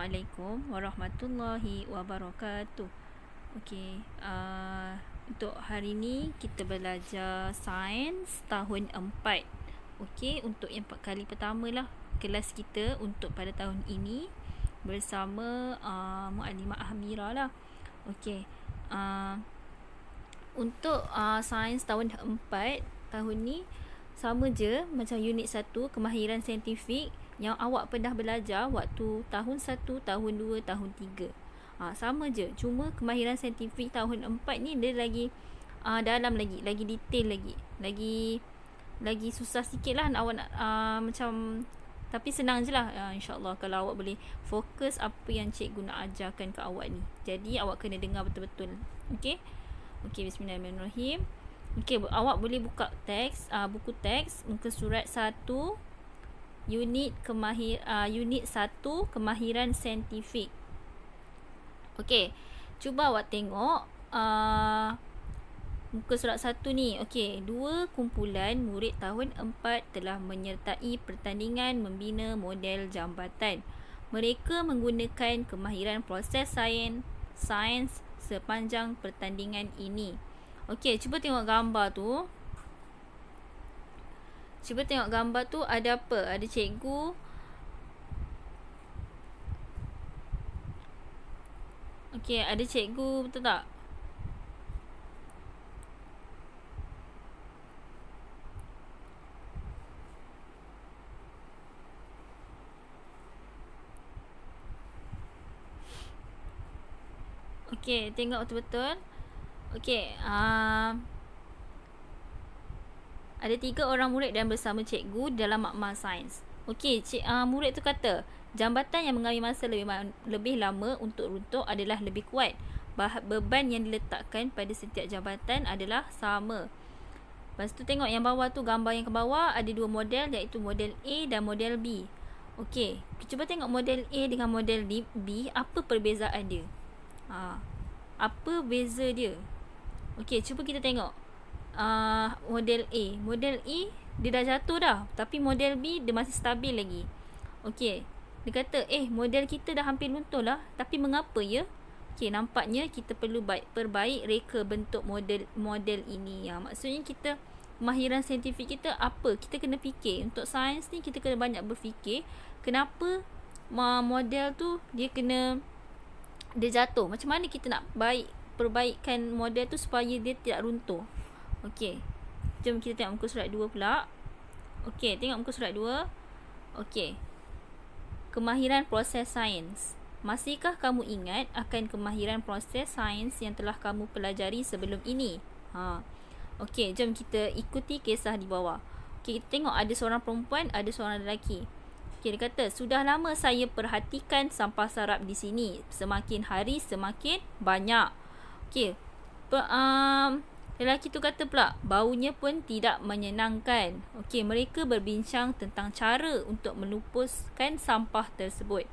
Assalamualaikum warahmatullahi wabarakatuh. Okey, uh, untuk hari ni kita belajar sains tahun 4. Okey, untuk yang kali pertama lah kelas kita untuk pada tahun ini bersama uh, Muallimah Hamira lah. Okey, uh, untuk uh, sains tahun 4 tahun ni sama je macam unit 1 kemahiran saintifik yang awak pernah belajar waktu tahun 1, tahun 2, tahun 3. ha, ah, sama je. Cuma kemahiran saintifik tahun 4 ni dia lagi uh, dalam lagi, lagi detail lagi. Lagi lagi susah sikit lah awak nak uh, macam tapi senang je lah uh, insyaAllah kalau awak boleh fokus apa yang cikgu nak ajarkan ke awak ni. Jadi awak kena dengar betul-betul. Okay. Okay bismillahirrahmanirrahim. Okay awak boleh buka teks, uh, buku teks muka surat 1 unit kemahir uh, unit satu kemahiran saintifik. Okey, cuba awak tengok uh, muka surat satu ni. Okey, dua kumpulan murid tahun empat telah menyertai pertandingan membina model jambatan. Mereka menggunakan kemahiran proses sains sains sepanjang pertandingan ini. Okey, cuba tengok gambar tu. Cuba tengok gambar tu ada apa? Ada cikgu. Okey, ada cikgu betul tak? Okey, tengok betul-betul. Okey, aa... Uh... Ada tiga orang murid dan bersama cikgu dalam makmal sains. Okey, cik uh, murid tu kata, jambatan yang mengambil masa lebih lebih lama untuk runtuh adalah lebih kuat. Bah, beban yang diletakkan pada setiap jambatan adalah sama. Lepas tu tengok yang bawah tu gambar yang ke bawah ada dua model iaitu model A dan model B. Okey, cuba tengok model A dengan model B, apa perbezaan dia? Ha. Apa beza dia? Okey, cuba kita tengok uh, model A. Model A e, dia dah jatuh dah. Tapi model B dia masih stabil lagi. Okey. Dia kata eh model kita dah hampir luntur lah. Tapi mengapa ya? Okey nampaknya kita perlu baik, perbaik reka bentuk model model ini. Ya. Maksudnya kita mahiran saintifik kita apa? Kita kena fikir. Untuk sains ni kita kena banyak berfikir. Kenapa model tu dia kena dia jatuh. Macam mana kita nak baik perbaikan model tu supaya dia tidak runtuh. Okey. Jom kita tengok muka surat 2 pula. Okey, tengok muka surat 2. Okey. Kemahiran proses sains. Masihkah kamu ingat akan kemahiran proses sains yang telah kamu pelajari sebelum ini? Ha. Okey, jom kita ikuti kisah di bawah. Okey, kita tengok ada seorang perempuan, ada seorang lelaki. Okey, dia kata, Sudah lama saya perhatikan sampah sarap di sini. Semakin hari, semakin banyak. Okey. Per, um, Lelaki tu kata pula, baunya pun tidak menyenangkan. Okey, mereka berbincang tentang cara untuk melupuskan sampah tersebut.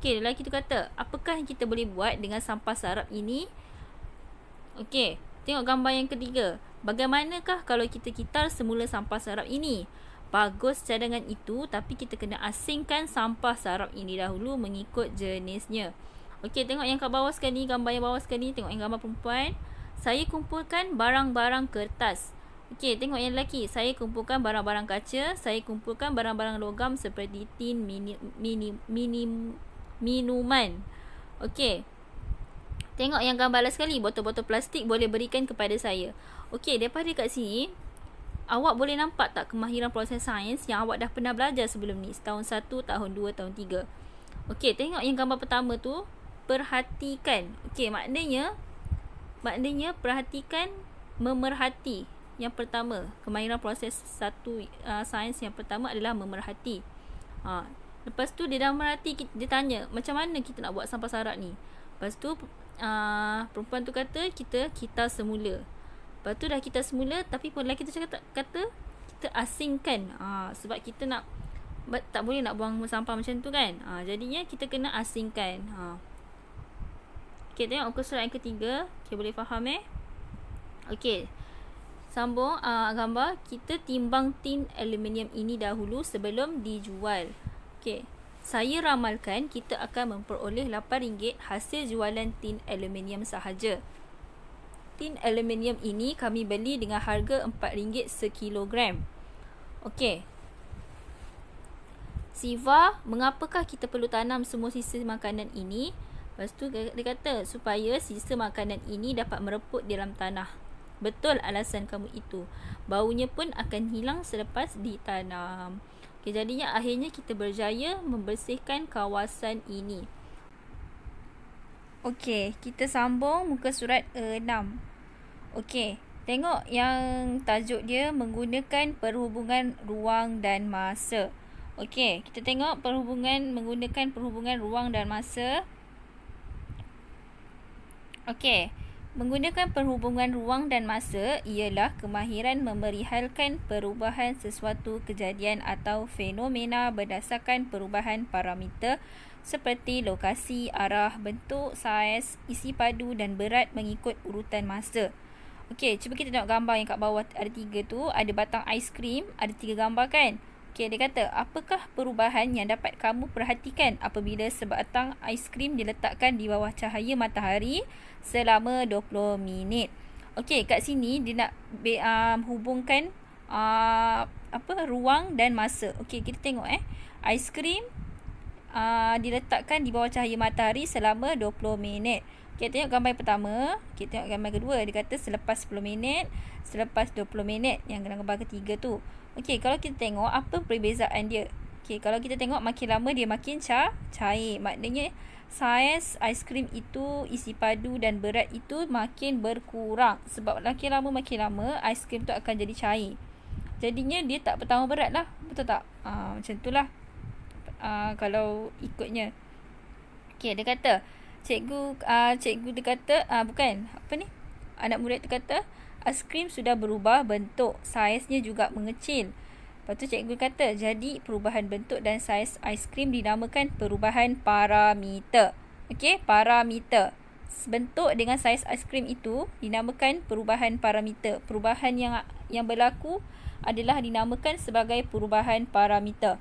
Okey, lelaki tu kata, apakah yang kita boleh buat dengan sampah sarap ini? Okey, tengok gambar yang ketiga. Bagaimanakah kalau kita kitar semula sampah sarap ini? Bagus cadangan itu, tapi kita kena asingkan sampah sarap ini dahulu mengikut jenisnya. Okey, tengok yang kat bawah sekali, gambar yang bawah sekali, tengok yang gambar perempuan saya kumpulkan barang-barang kertas. Okey, tengok yang lelaki. Saya kumpulkan barang-barang kaca, saya kumpulkan barang-barang logam seperti tin, mini, mini, mini minuman. Okey. Tengok yang gambar last sekali, botol-botol plastik boleh berikan kepada saya. Okey, daripada kat sini, awak boleh nampak tak kemahiran proses sains yang awak dah pernah belajar sebelum ni? Tahun 1, tahun 2, tahun 3. Okey, tengok yang gambar pertama tu, perhatikan. Okey, maknanya Maknanya perhatikan memerhati yang pertama. Kemahiran proses satu uh, sains yang pertama adalah memerhati. Ha. Lepas tu dia dah merhati, dia tanya macam mana kita nak buat sampah sarat ni. Lepas tu uh, perempuan tu kata kita kita semula. Lepas tu dah kita semula tapi pun lelaki tu cakap kata kita asingkan ha, sebab kita nak tak boleh nak buang sampah macam tu kan. Ha, jadinya kita kena asingkan. Ha. Okey, tengok muka surat yang ketiga. Okey, boleh faham eh? Okey. Sambung uh, gambar. Kita timbang tin aluminium ini dahulu sebelum dijual. Okey. Saya ramalkan kita akan memperoleh RM8 hasil jualan tin aluminium sahaja. Tin aluminium ini kami beli dengan harga RM4 sekilogram. Okey. Siva, mengapakah kita perlu tanam semua sisa makanan ini? Lepas tu dia kata supaya sisa makanan ini dapat mereput di dalam tanah. Betul alasan kamu itu. Baunya pun akan hilang selepas ditanam. Okay, jadinya akhirnya kita berjaya membersihkan kawasan ini. Okey, kita sambung muka surat 6. Okey, tengok yang tajuk dia menggunakan perhubungan ruang dan masa. Okey, kita tengok perhubungan menggunakan perhubungan ruang dan masa. Okey. Menggunakan perhubungan ruang dan masa ialah kemahiran memerihalkan perubahan sesuatu kejadian atau fenomena berdasarkan perubahan parameter seperti lokasi, arah, bentuk, saiz, isi padu dan berat mengikut urutan masa. Okey, cuba kita tengok gambar yang kat bawah ada tiga tu. Ada batang aiskrim, ada tiga gambar kan? Okey, dia kata, apakah perubahan yang dapat kamu perhatikan apabila sebatang aiskrim diletakkan di bawah cahaya matahari selama 20 minit? Okey, kat sini dia nak um, hubungkan uh, apa ruang dan masa. Okey, kita tengok eh. Aiskrim uh, diletakkan di bawah cahaya matahari selama 20 minit. Kita tengok gambar pertama, kita tengok gambar kedua. Dia kata selepas 10 minit, selepas 20 minit yang gambar ketiga tu. Okey, kalau kita tengok apa perbezaan dia. Okey, kalau kita tengok makin lama dia makin ca cair. Maknanya saiz aiskrim itu isi padu dan berat itu makin berkurang. Sebab makin lama makin lama aiskrim tu akan jadi cair. Jadinya dia tak bertambah berat lah. Betul tak? Ha, macam tu lah. Ha, kalau ikutnya. Okey, dia kata. Cikgu, uh, cikgu dia kata. Uh, bukan. Apa ni? Anak murid tu kata. Ice cream sudah berubah bentuk, saiznya juga mengecil. Lepas tu cikgu kata, jadi perubahan bentuk dan saiz cream dinamakan perubahan parameter. Okey, parameter. Bentuk dengan saiz cream itu dinamakan perubahan parameter. Perubahan yang yang berlaku adalah dinamakan sebagai perubahan parameter.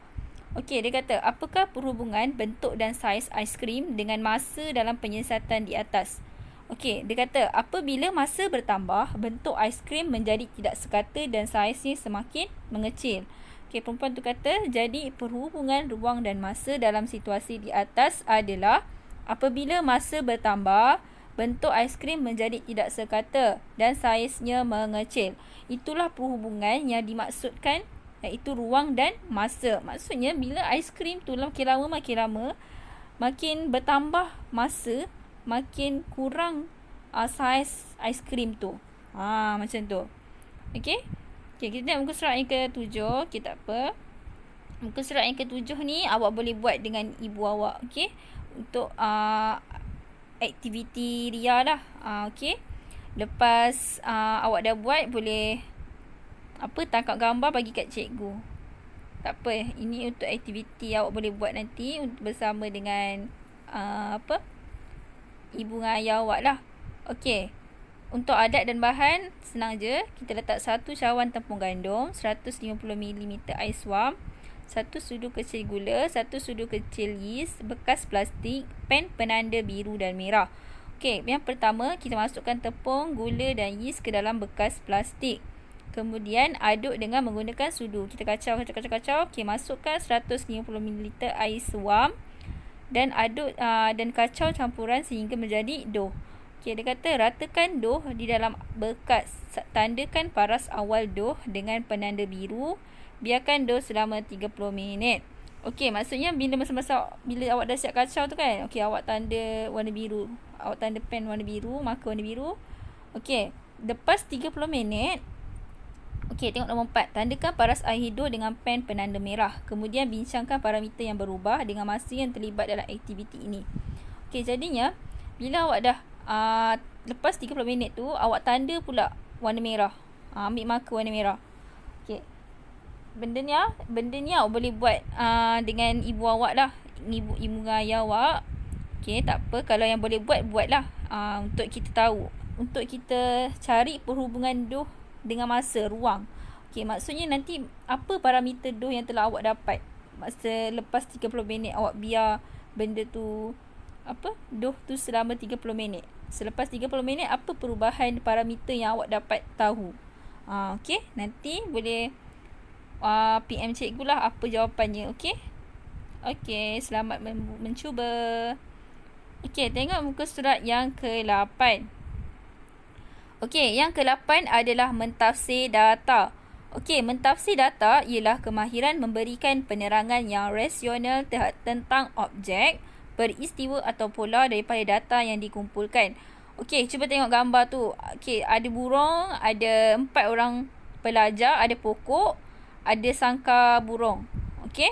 Okey, dia kata, apakah perhubungan bentuk dan saiz cream dengan masa dalam penyiasatan di atas? Okey, dia kata apabila masa bertambah, bentuk aiskrim menjadi tidak sekata dan saiznya semakin mengecil. Okey, perempuan tu kata jadi perhubungan ruang dan masa dalam situasi di atas adalah apabila masa bertambah, bentuk aiskrim menjadi tidak sekata dan saiznya mengecil. Itulah perhubungan yang dimaksudkan iaitu eh, ruang dan masa. Maksudnya bila aiskrim tu lama lama makin lama makin bertambah masa makin kurang uh, saiz ais tu. Ha, macam tu. Okey. Okey, kita tengok muka surat yang ketujuh. Okey, tak apa. Muka surat yang ketujuh ni awak boleh buat dengan ibu awak. Okey. Untuk uh, aktiviti Ria lah. Uh, Okey. Lepas uh, awak dah buat boleh apa tangkap gambar bagi kat cikgu. Tak apa. Ini untuk aktiviti awak boleh buat nanti bersama dengan uh, apa ibu dengan ayah awak lah. Okey. Untuk adat dan bahan, senang je. Kita letak satu cawan tepung gandum, 150ml ais suam, satu sudu kecil gula, satu sudu kecil yeast, bekas plastik, pen penanda biru dan merah. Okey, yang pertama kita masukkan tepung, gula dan yeast ke dalam bekas plastik. Kemudian aduk dengan menggunakan sudu. Kita kacau, kacau, kacau, kacau. Okey, masukkan 150ml air suam dan aduk uh, dan kacau campuran sehingga menjadi doh. Okey, dia kata ratakan doh di dalam bekas. Tandakan paras awal doh dengan penanda biru. Biarkan doh selama 30 minit. Okey, maksudnya bila masa-masa bila awak dah siap kacau tu kan. Okey, awak tanda warna biru. Awak tanda pen warna biru, marker warna biru. Okey, lepas 30 minit, Okey, tengok nombor empat. Tandakan paras air hidup dengan pen penanda merah. Kemudian bincangkan parameter yang berubah dengan masa yang terlibat dalam aktiviti ini. Okey, jadinya bila awak dah aa, ah, lepas 30 minit tu, awak tanda pula warna merah. Aa, ah, ambil marker warna merah. Okey. Benda ni, ah, benda ni awak boleh buat aa, dengan ibu awak lah. Ibu, ibu ayah awak. Okey, tak apa. Kalau yang boleh buat, buatlah. Aa, untuk kita tahu. Untuk kita cari perhubungan duh dengan masa ruang. Okey, maksudnya nanti apa parameter dose yang telah awak dapat masa lepas 30 minit awak biar benda tu apa? Doh tu selama 30 minit. Selepas 30 minit apa perubahan parameter yang awak dapat tahu? Ha, okey, nanti boleh uh, ah, PM cikgu lah apa jawapannya, okey? Okey, selamat men- mencuba. Okey, tengok muka surat yang ke-8. Okey, yang ke-8 adalah mentafsir data. Okey, mentafsir data ialah kemahiran memberikan penerangan yang rasional tentang objek, peristiwa atau pola daripada data yang dikumpulkan. Okey, cuba tengok gambar tu. Okey, ada burung, ada empat orang pelajar, ada pokok, ada sangka burung. Okey,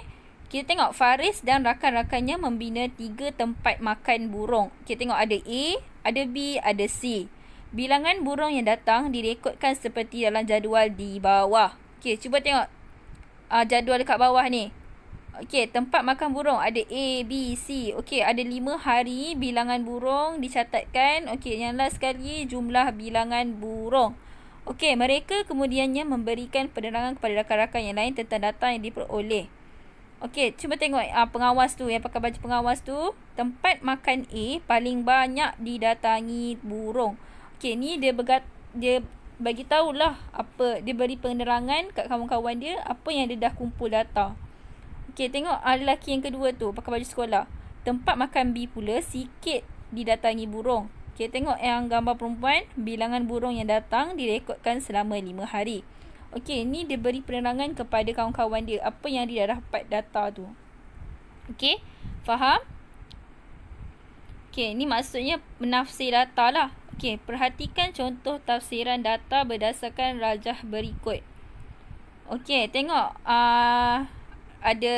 kita tengok Faris dan rakan-rakannya membina tiga tempat makan burung. Kita tengok ada A, ada B, ada C. Bilangan burung yang datang direkodkan seperti dalam jadual di bawah. Okey, cuba tengok uh, jadual dekat bawah ni. Okey, tempat makan burung ada A, B, C. Okey, ada lima hari bilangan burung dicatatkan. Okey, yang last sekali jumlah bilangan burung. Okey, mereka kemudiannya memberikan penerangan kepada rakan-rakan yang lain tentang data yang diperoleh. Okey, cuba tengok uh, pengawas tu yang pakai baju pengawas tu. Tempat makan A paling banyak didatangi burung fakir ni dia begat, dia bagi tahulah apa dia beri penerangan kat kawan-kawan dia apa yang dia dah kumpul data. Okey, tengok ah, lelaki yang kedua tu pakai baju sekolah. Tempat makan B pula sikit didatangi burung. Okey, tengok yang eh, gambar perempuan, bilangan burung yang datang direkodkan selama 5 hari. Okey, ni dia beri penerangan kepada kawan-kawan dia apa yang dia dah dapat data tu. Okey, faham? Okey, ni maksudnya menafsir data lah. Okey, perhatikan contoh tafsiran data berdasarkan rajah berikut. Okey, tengok uh, ada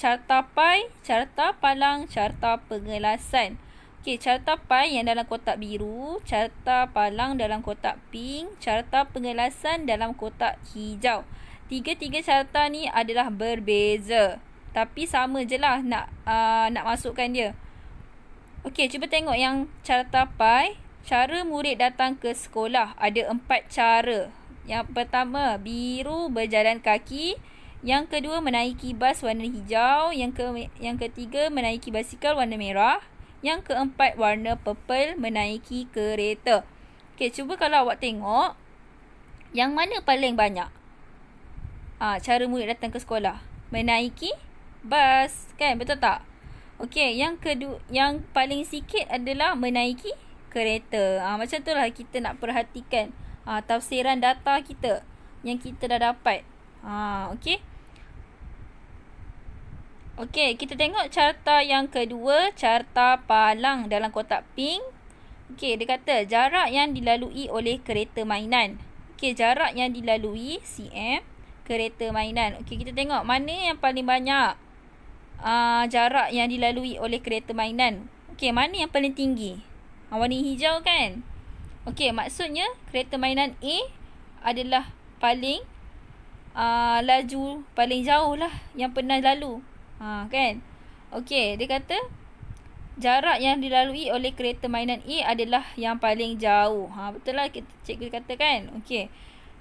carta pai, carta palang, carta pengelasan. Okey, carta pai yang dalam kotak biru, carta palang dalam kotak pink, carta pengelasan dalam kotak hijau. Tiga-tiga carta ni adalah berbeza. Tapi sama je lah nak, uh, nak masukkan dia. Okey, cuba tengok yang carta pai. Cara murid datang ke sekolah ada empat cara. Yang pertama, biru berjalan kaki. Yang kedua, menaiki bas warna hijau. Yang, ke, yang ketiga, menaiki basikal warna merah. Yang keempat, warna purple menaiki kereta. Okey, cuba kalau awak tengok. Yang mana paling banyak? Ha, cara murid datang ke sekolah. Menaiki bas. Kan, betul tak? Okey, yang kedua yang paling sikit adalah menaiki kereta. Ah macam lah kita nak perhatikan ah tafsiran data kita yang kita dah dapat. Ah Okay, Okey, kita tengok carta yang kedua, carta palang dalam kotak pink. Okay, dia kata jarak yang dilalui oleh kereta mainan. Okay, jarak yang dilalui CM kereta mainan. Okay, kita tengok mana yang paling banyak uh, jarak yang dilalui oleh kereta mainan. Okey, mana yang paling tinggi? Ha, warna hijau kan? Okey, maksudnya kereta mainan A adalah paling uh, laju, paling jauh lah yang pernah lalu. Ha, kan? Okey, dia kata jarak yang dilalui oleh kereta mainan A adalah yang paling jauh. Ha, betul lah kita, cikgu kata kan? Okey.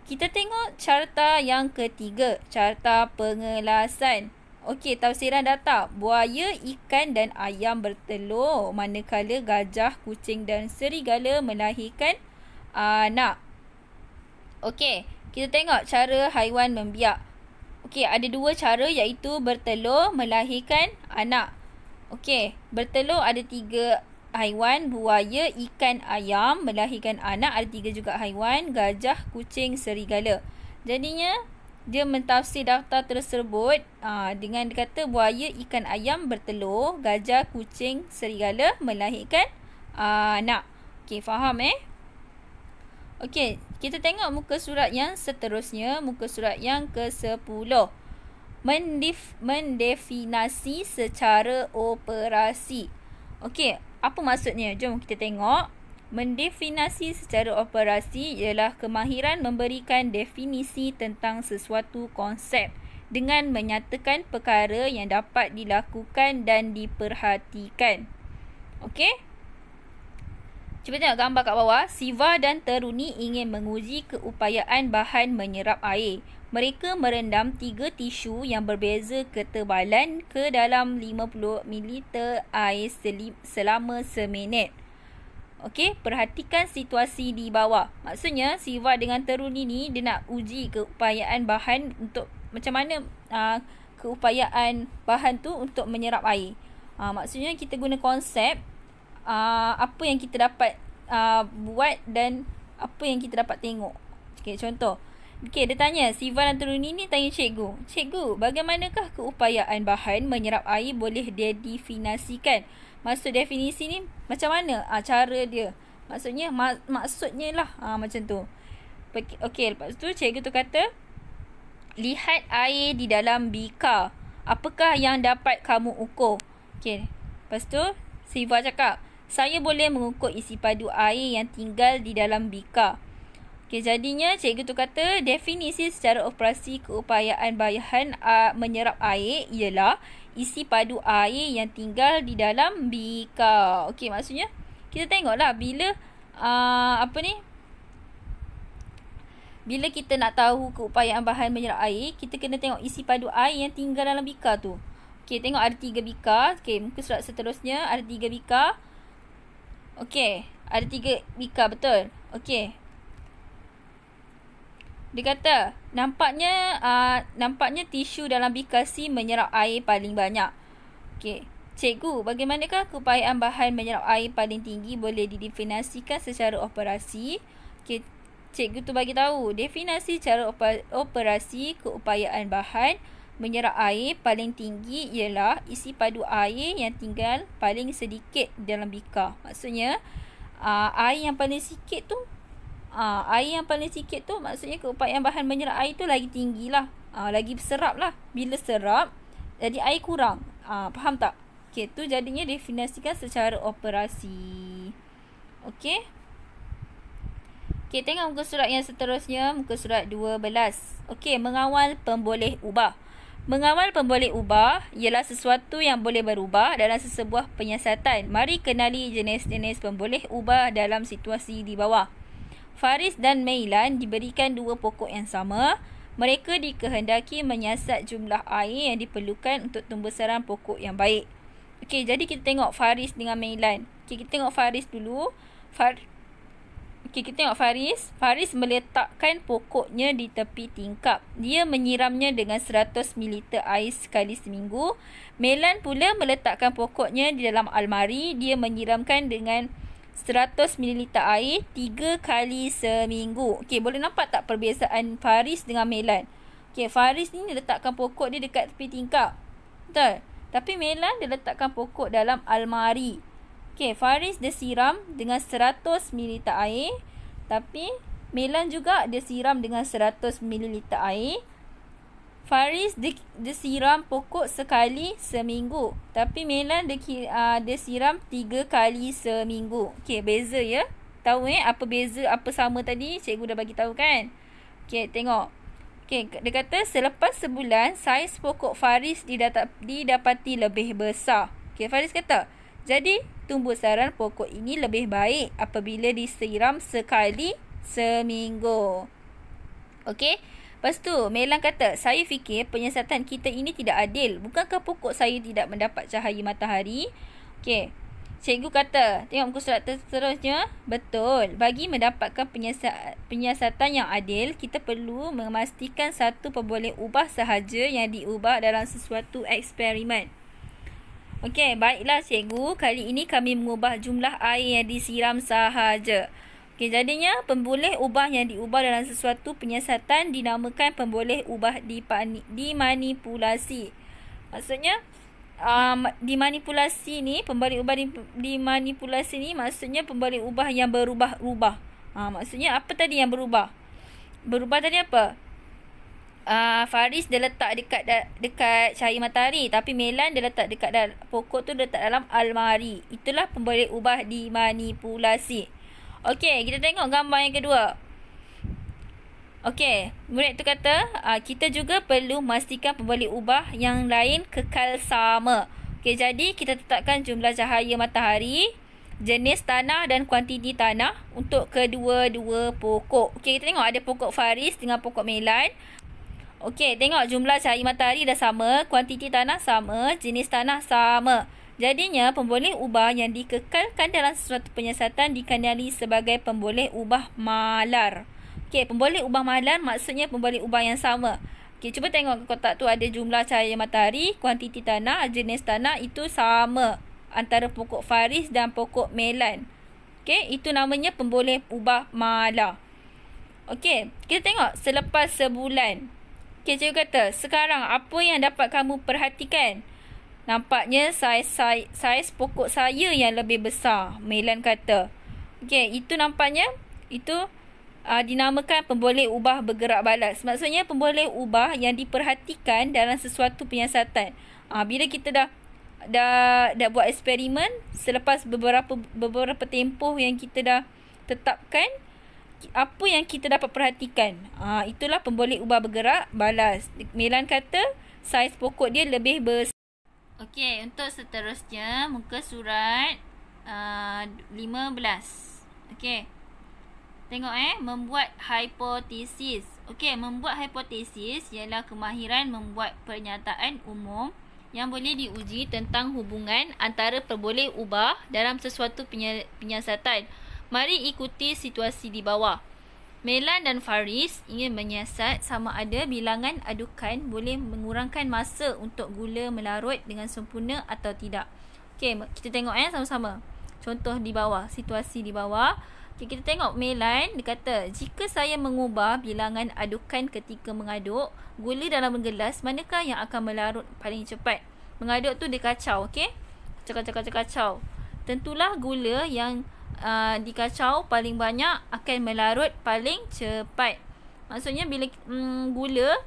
Kita tengok carta yang ketiga, carta pengelasan. Okey, tafsiran data. Buaya, ikan dan ayam bertelur manakala gajah, kucing dan serigala melahirkan anak. Okey, kita tengok cara haiwan membiak. Okey, ada dua cara iaitu bertelur melahirkan anak. Okey, bertelur ada tiga haiwan, buaya, ikan, ayam melahirkan anak. Ada tiga juga haiwan, gajah, kucing, serigala. Jadinya, dia mentafsir daftar tersebut aa, ah, dengan kata buaya, ikan, ayam bertelur, gajah, kucing, serigala melahirkan ah, anak. Okey, faham eh? Okey, kita tengok muka surat yang seterusnya, muka surat yang ke-10. Mendif- mendefinasi secara operasi. Okey, apa maksudnya? Jom kita tengok. Mendefinasi secara operasi ialah kemahiran memberikan definisi tentang sesuatu konsep dengan menyatakan perkara yang dapat dilakukan dan diperhatikan. Okey? Cuba tengok gambar kat bawah. Siva dan Teruni ingin menguji keupayaan bahan menyerap air. Mereka merendam tiga tisu yang berbeza ketebalan ke dalam 50 ml air selama seminit. Okey, perhatikan situasi di bawah. Maksudnya Siva dengan Teruni ni dia nak uji keupayaan bahan untuk macam mana uh, keupayaan bahan tu untuk menyerap air. Uh, maksudnya kita guna konsep uh, apa yang kita dapat uh, buat dan apa yang kita dapat tengok. Okey, contoh. Okey, dia tanya Siva dan Teruni ni tanya cikgu. Cikgu, bagaimanakah keupayaan bahan menyerap air boleh didefinisikan? maksud definisi ni macam mana ha, cara dia maksudnya ma- maksudnya lah ha, macam tu okey lepas tu cikgu tu kata lihat air di dalam bika apakah yang dapat kamu ukur okey lepas tu Siva cakap saya boleh mengukur isi padu air yang tinggal di dalam bika Okay, jadinya cikgu tu kata definisi secara operasi keupayaan bayahan uh, menyerap air ialah isi padu air yang tinggal di dalam bika. Okey, maksudnya kita tengoklah bila uh, apa ni? Bila kita nak tahu keupayaan bahan menyerap air, kita kena tengok isi padu air yang tinggal dalam bika tu. Okey, tengok ada tiga bika. Okey, muka surat seterusnya ada tiga bika. Okey, ada tiga bika betul. Okey, dia kata, nampaknya uh, nampaknya tisu dalam bikasi menyerap air paling banyak. Okey. Cikgu, bagaimanakah keupayaan bahan menyerap air paling tinggi boleh didefinisikan secara operasi? Okey, cikgu tu bagi tahu definisi cara operasi keupayaan bahan menyerap air paling tinggi ialah isi padu air yang tinggal paling sedikit dalam bika. Maksudnya, uh, air yang paling sikit tu ha, air yang paling sikit tu maksudnya keupayaan bahan menyerap air tu lagi tinggi lah. ha, lagi berserap lah. Bila serap, jadi air kurang. Ah, ha, faham tak? Okay, tu jadinya definasikan secara operasi. Okay. Okay, tengok muka surat yang seterusnya. Muka surat 12. Okay, mengawal pemboleh ubah. Mengawal pemboleh ubah ialah sesuatu yang boleh berubah dalam sesebuah penyiasatan. Mari kenali jenis-jenis pemboleh ubah dalam situasi di bawah. Faris dan Meilan diberikan dua pokok yang sama. Mereka dikehendaki menyiasat jumlah air yang diperlukan untuk tumbesaran pokok yang baik. Okey, jadi kita tengok Faris dengan Meilan. Okey, kita tengok Faris dulu. Far Okey, kita tengok Faris. Faris meletakkan pokoknya di tepi tingkap. Dia menyiramnya dengan 100 ml air sekali seminggu. Meilan pula meletakkan pokoknya di dalam almari. Dia menyiramkan dengan 100ml air 3 kali seminggu. Okey, boleh nampak tak perbezaan Faris dengan Melan? Okey, Faris ni dia letakkan pokok dia dekat tepi tingkap. Betul? Tapi Melan dia letakkan pokok dalam almari. Okey, Faris dia siram dengan 100ml air. Tapi Melan juga dia siram dengan 100ml air. Faris dia, dia siram pokok sekali seminggu. Tapi Melan dia, uh, dia siram tiga kali seminggu. Okay, beza ya. Tahu eh apa beza, apa sama tadi? Cikgu dah bagi tahu kan? Okay, tengok. Okay, dia kata selepas sebulan, saiz pokok Faris didatap, didapati lebih besar. Okay, Faris kata, jadi tumbuh saran pokok ini lebih baik apabila disiram sekali seminggu. Okay, Lepas tu, Melan kata, saya fikir penyiasatan kita ini tidak adil. Bukankah pokok saya tidak mendapat cahaya matahari? Okey. Cikgu kata, tengok muka surat seterusnya. Betul. Bagi mendapatkan penyiasatan yang adil, kita perlu memastikan satu pemboleh ubah sahaja yang diubah dalam sesuatu eksperimen. Okey, baiklah cikgu. Kali ini kami mengubah jumlah air yang disiram sahaja. Okay, jadinya pemboleh ubah yang diubah dalam sesuatu penyiasatan dinamakan pemboleh ubah dipani, dimanipulasi. Maksudnya um, dimanipulasi ni, pemboleh ubah dimanipulasi ni maksudnya pemboleh ubah yang berubah-ubah. Ha, maksudnya apa tadi yang berubah? Berubah tadi apa? Uh, Faris dia letak dekat dekat cahaya matahari tapi Melan dia letak dekat dalam, pokok tu letak dalam almari. Itulah pemboleh ubah dimanipulasi. manipulasi. Okey, kita tengok gambar yang kedua. Okey, murid tu kata, uh, kita juga perlu memastikan pembalik ubah yang lain kekal sama. Okey, jadi kita tetapkan jumlah cahaya matahari, jenis tanah dan kuantiti tanah untuk kedua-dua pokok. Okey, kita tengok ada pokok faris dengan pokok melan. Okey, tengok jumlah cahaya matahari dah sama, kuantiti tanah sama, jenis tanah sama. Jadinya, pemboleh ubah yang dikekalkan dalam suatu penyiasatan dikenali sebagai pemboleh ubah malar. Okey, pemboleh ubah malar maksudnya pemboleh ubah yang sama. Okey, cuba tengok ke kotak tu ada jumlah cahaya matahari, kuantiti tanah, jenis tanah itu sama antara pokok faris dan pokok melan. Okey, itu namanya pemboleh ubah malar. Okey, kita tengok selepas sebulan. Okey, cikgu kata, sekarang apa yang dapat kamu perhatikan? Nampaknya saiz, saiz, saiz pokok saya yang lebih besar, Melan kata. Okey, itu nampaknya itu uh, dinamakan pemboleh ubah bergerak balas. Maksudnya pemboleh ubah yang diperhatikan dalam sesuatu penyiasatan. Uh, bila kita dah dah dah buat eksperimen selepas beberapa beberapa tempoh yang kita dah tetapkan apa yang kita dapat perhatikan uh, itulah pemboleh ubah bergerak balas Milan kata saiz pokok dia lebih besar Okey, untuk seterusnya muka surat uh, 15. Okey. Tengok eh, membuat hipotesis. Okey, membuat hipotesis ialah kemahiran membuat pernyataan umum yang boleh diuji tentang hubungan antara perboleh ubah dalam sesuatu penyiasatan. Mari ikuti situasi di bawah. Melan dan Faris ingin menyiasat sama ada bilangan adukan boleh mengurangkan masa untuk gula melarut dengan sempurna atau tidak. Okey, kita tengok eh sama-sama. Contoh di bawah, situasi di bawah. Okay, kita tengok Melan, dia kata, jika saya mengubah bilangan adukan ketika mengaduk, gula dalam gelas, manakah yang akan melarut paling cepat? Mengaduk tu dia kacau, okey? Kacau, kacau, kacau, kacau. Tentulah gula yang uh, dikacau paling banyak akan melarut paling cepat. Maksudnya bila mm, gula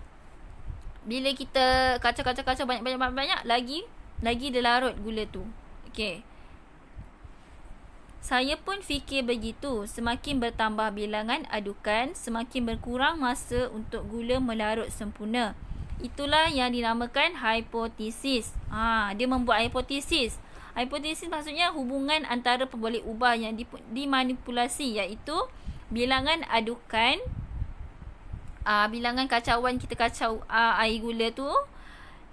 bila kita kacau-kacau-kacau banyak-banyak-banyak lagi lagi dia larut gula tu. Okey. Saya pun fikir begitu, semakin bertambah bilangan adukan, semakin berkurang masa untuk gula melarut sempurna. Itulah yang dinamakan hipotesis. Ha, dia membuat hipotesis. Hipotesis maksudnya hubungan antara pemboleh ubah yang dimanipulasi iaitu bilangan adukan uh, bilangan kacauan kita kacau uh, air gula tu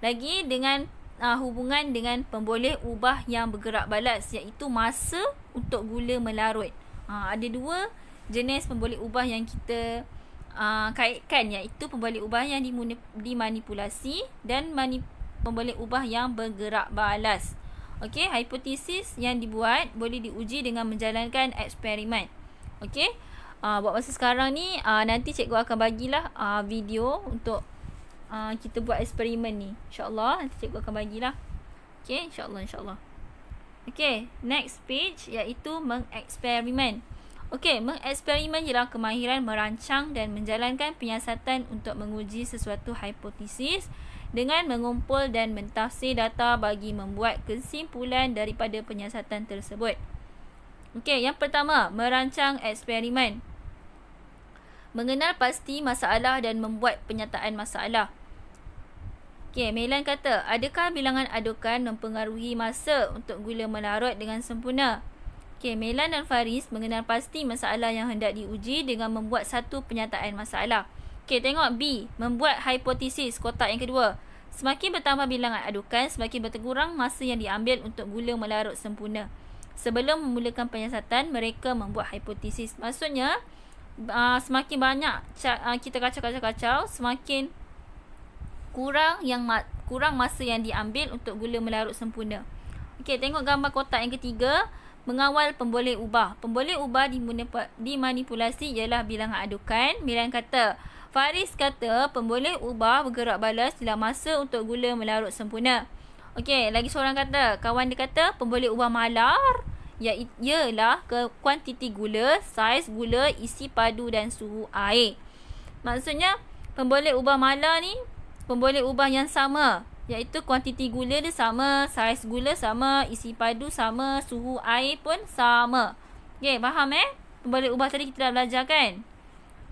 lagi dengan uh, hubungan dengan pemboleh ubah yang bergerak balas iaitu masa untuk gula melarut. Uh, ada dua jenis pemboleh ubah yang kita uh, kaitkan iaitu pemboleh ubah yang dimanipulasi dan manip- pemboleh ubah yang bergerak balas. Okey, hipotesis yang dibuat boleh diuji dengan menjalankan eksperimen. Okey. Uh, buat masa sekarang ni uh, nanti cikgu akan bagilah uh, video untuk uh, kita buat eksperimen ni. Insya-Allah nanti cikgu akan bagilah. Okey, insya-Allah insya-Allah. Okey, next page iaitu mengeksperimen. Okey, mengeksperimen ialah kemahiran merancang dan menjalankan penyiasatan untuk menguji sesuatu hipotesis dengan mengumpul dan mentafsir data bagi membuat kesimpulan daripada penyiasatan tersebut. Okey, yang pertama, merancang eksperimen. Mengenal pasti masalah dan membuat penyataan masalah. Okey, Melan kata, adakah bilangan adukan mempengaruhi masa untuk gula melarut dengan sempurna? Okey, Melan dan Faris mengenal pasti masalah yang hendak diuji dengan membuat satu penyataan masalah. Okey, tengok B. Membuat hipotesis kotak yang kedua. Semakin bertambah bilangan adukan, semakin berkurang masa yang diambil untuk gula melarut sempurna. Sebelum memulakan penyiasatan, mereka membuat hipotesis. Maksudnya, uh, semakin banyak uh, kita kacau-kacau-kacau, semakin kurang yang ma- kurang masa yang diambil untuk gula melarut sempurna. Okey, tengok gambar kotak yang ketiga. Mengawal pemboleh ubah. Pemboleh ubah dimanipulasi ialah bilangan adukan. Miran kata, Faris kata pemboleh ubah bergerak balas dalam masa untuk gula melarut sempurna. Okey, lagi seorang kata, kawan dia kata pemboleh ubah malar ialah ke kuantiti gula, saiz gula, isi padu dan suhu air. Maksudnya pemboleh ubah malar ni pemboleh ubah yang sama iaitu kuantiti gula dia sama, saiz gula sama, isi padu sama, suhu air pun sama. Okey, faham eh? Pemboleh ubah tadi kita dah belajar kan?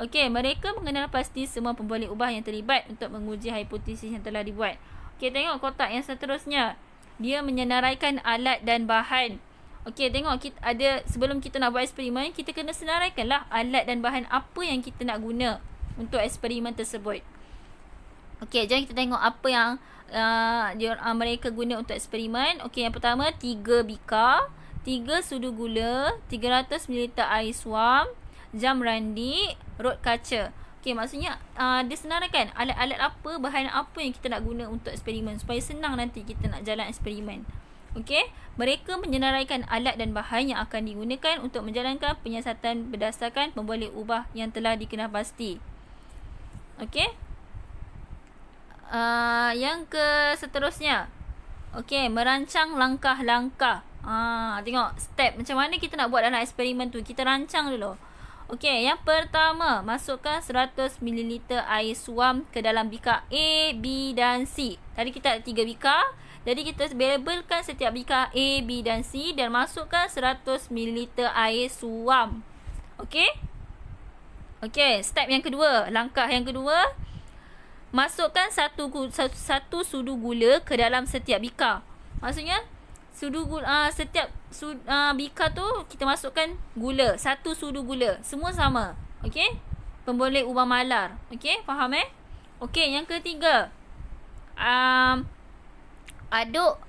Okey, mereka mengenal pasti semua pemboleh ubah yang terlibat untuk menguji hipotesis yang telah dibuat. Okey, tengok kotak yang seterusnya. Dia menyenaraikan alat dan bahan. Okey, tengok kita ada sebelum kita nak buat eksperimen, kita kena senaraikanlah alat dan bahan apa yang kita nak guna untuk eksperimen tersebut. Okey, jom kita tengok apa yang uh, uh mereka guna untuk eksperimen. Okey, yang pertama 3 bika, 3 sudu gula, 300 ml air suam, Jam Jamrandi Rod Kaca. Okey, maksudnya uh, dia senarakan alat-alat apa, bahan apa yang kita nak guna untuk eksperimen supaya senang nanti kita nak jalan eksperimen. Okey, mereka menyenaraikan alat dan bahan yang akan digunakan untuk menjalankan penyiasatan berdasarkan pembolik ubah yang telah dikenal pasti. Okey. Uh, yang ke seterusnya. Okey, merancang langkah-langkah. Ah, tengok step macam mana kita nak buat dalam eksperimen tu. Kita rancang dulu. Okey, yang pertama, masukkan 100ml air suam ke dalam bika A, B dan C. Tadi kita ada 3 bika. Jadi kita labelkan setiap bika A, B dan C dan masukkan 100ml air suam. Okey? Okey, step yang kedua, langkah yang kedua, masukkan satu satu sudu gula ke dalam setiap bika. Maksudnya sudu gula uh, setiap sudu, uh, ah, bika tu kita masukkan gula satu sudu gula semua sama okey pemboleh ubah malar okey faham eh okey yang ketiga um, aduk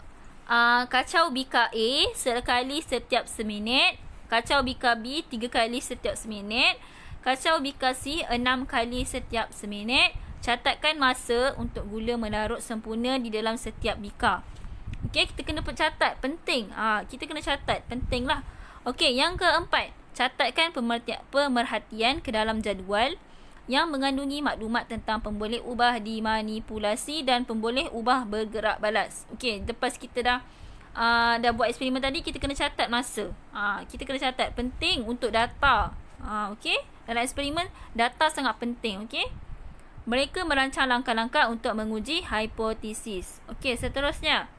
uh, kacau bika A sekali setiap seminit kacau bika B tiga kali setiap seminit kacau bika C enam kali setiap seminit catatkan masa untuk gula melarut sempurna di dalam setiap bika. Okay, kita kena pencatat. Penting. Ha, kita kena catat. pentinglah. lah. Okay, yang keempat. Catatkan pemerhatian, ke dalam jadual yang mengandungi maklumat tentang pemboleh ubah dimanipulasi dan pemboleh ubah bergerak balas. Okay, lepas kita dah uh, dah buat eksperimen tadi, kita kena catat masa. Ha, kita kena catat. Penting untuk data. Ha, okay, dalam eksperimen, data sangat penting. Okay. Mereka merancang langkah-langkah untuk menguji hipotesis. Okey, seterusnya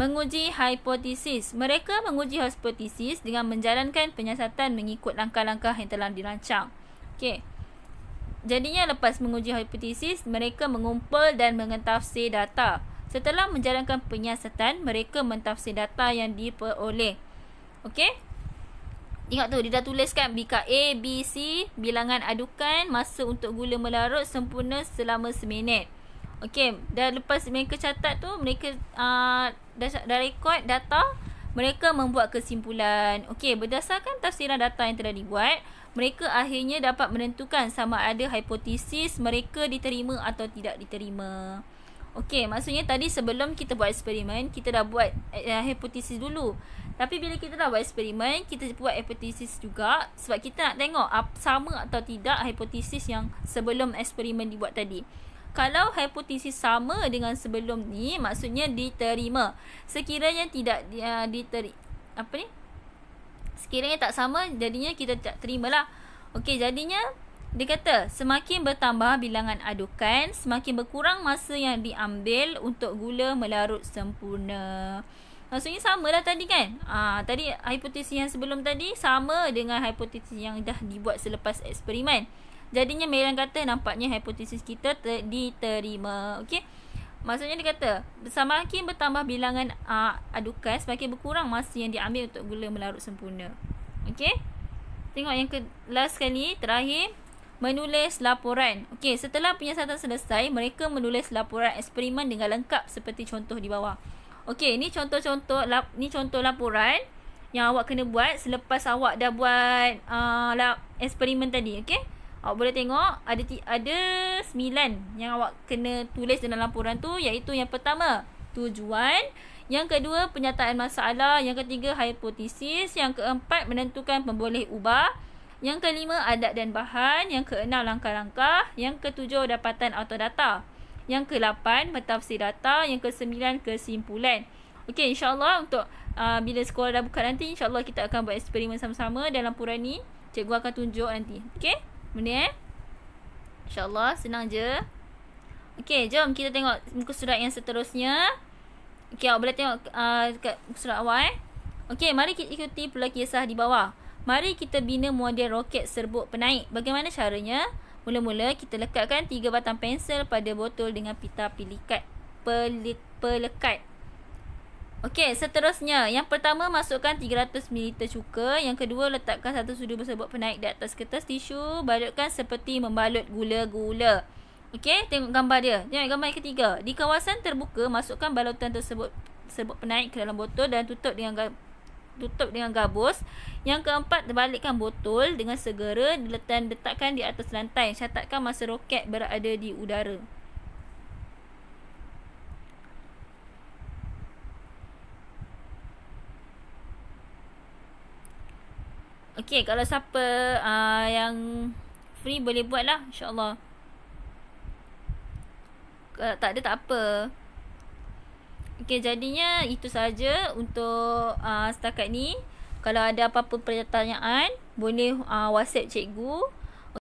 menguji hipotesis. Mereka menguji hipotesis dengan menjalankan penyiasatan mengikut langkah-langkah yang telah dirancang. Okey. Jadinya lepas menguji hipotesis, mereka mengumpul dan mengentafsir data. Setelah menjalankan penyiasatan, mereka mentafsir data yang diperoleh. Okey. Tengok tu, dia dah tuliskan bika A, B, C, bilangan adukan, masa untuk gula melarut sempurna selama seminit. Okey, dan lepas mereka catat tu, mereka uh, dah, dah record data, mereka membuat kesimpulan. Okey, berdasarkan tafsiran data yang telah dibuat, mereka akhirnya dapat menentukan sama ada hipotesis mereka diterima atau tidak diterima. Okey, maksudnya tadi sebelum kita buat eksperimen, kita dah buat uh, hipotesis dulu. Tapi bila kita dah buat eksperimen, kita buat hipotesis juga sebab kita nak tengok sama atau tidak hipotesis yang sebelum eksperimen dibuat tadi. Kalau hipotesis sama dengan sebelum ni, maksudnya diterima. Sekiranya tidak uh, diteri apa ni? Sekiranya tak sama, jadinya kita tak terima lah. Okey, jadinya dia kata, semakin bertambah bilangan adukan, semakin berkurang masa yang diambil untuk gula melarut sempurna. Maksudnya sama lah tadi kan? Ah, tadi hipotesis yang sebelum tadi sama dengan hipotesis yang dah dibuat selepas eksperimen. Jadinya Meiran kata nampaknya hipotesis kita ter- diterima. Okey. Maksudnya dia kata, semakin bertambah bilangan uh, adukan, semakin berkurang masa yang diambil untuk gula melarut sempurna. Okey. Tengok yang ke last sekali, terakhir menulis laporan. Okey, setelah penyiasatan selesai, mereka menulis laporan eksperimen dengan lengkap seperti contoh di bawah. Okey, ni contoh-contoh lap, ni contoh laporan yang awak kena buat selepas awak dah buat uh, lap, eksperimen tadi, okey? Awak boleh tengok ada t- ada 9 yang awak kena tulis dalam laporan tu iaitu yang pertama tujuan, yang kedua penyataan masalah, yang ketiga hipotesis, yang keempat menentukan pemboleh ubah, yang kelima adat dan bahan, yang keenam langkah-langkah, yang ketujuh dapatan atau data, yang kelapan mentafsir data, yang kesembilan kesimpulan. Okey insyaallah untuk uh, bila sekolah dah buka nanti insyaallah kita akan buat eksperimen sama-sama dalam laporan ni. Cikgu akan tunjuk nanti. Okey? Benda eh InsyaAllah senang je Okay jom kita tengok muka surat yang seterusnya Okay awak boleh tengok uh, dekat muka surat awal eh Okay mari kita ikuti pula kisah di bawah Mari kita bina model roket serbuk penaik Bagaimana caranya? Mula-mula kita lekatkan tiga batang pensel pada botol dengan pita pelikat pelik, pelekat Okey, seterusnya. Yang pertama, masukkan 300ml cuka. Yang kedua, letakkan satu sudu bersebut penaik di atas kertas tisu. Balutkan seperti membalut gula-gula. Okey, tengok gambar dia. Tengok gambar yang ketiga. Di kawasan terbuka, masukkan balutan tersebut serbuk penaik ke dalam botol dan tutup dengan tutup dengan gabus. Yang keempat, terbalikkan botol dengan segera diletakkan di atas lantai. Catatkan masa roket berada di udara. Okay, kalau siapa uh, yang free boleh buat lah. InsyaAllah. Kalau tak ada, tak apa. Okay, jadinya itu saja untuk uh, setakat ni. Kalau ada apa-apa pertanyaan, boleh uh, WhatsApp cikgu. Cikgu.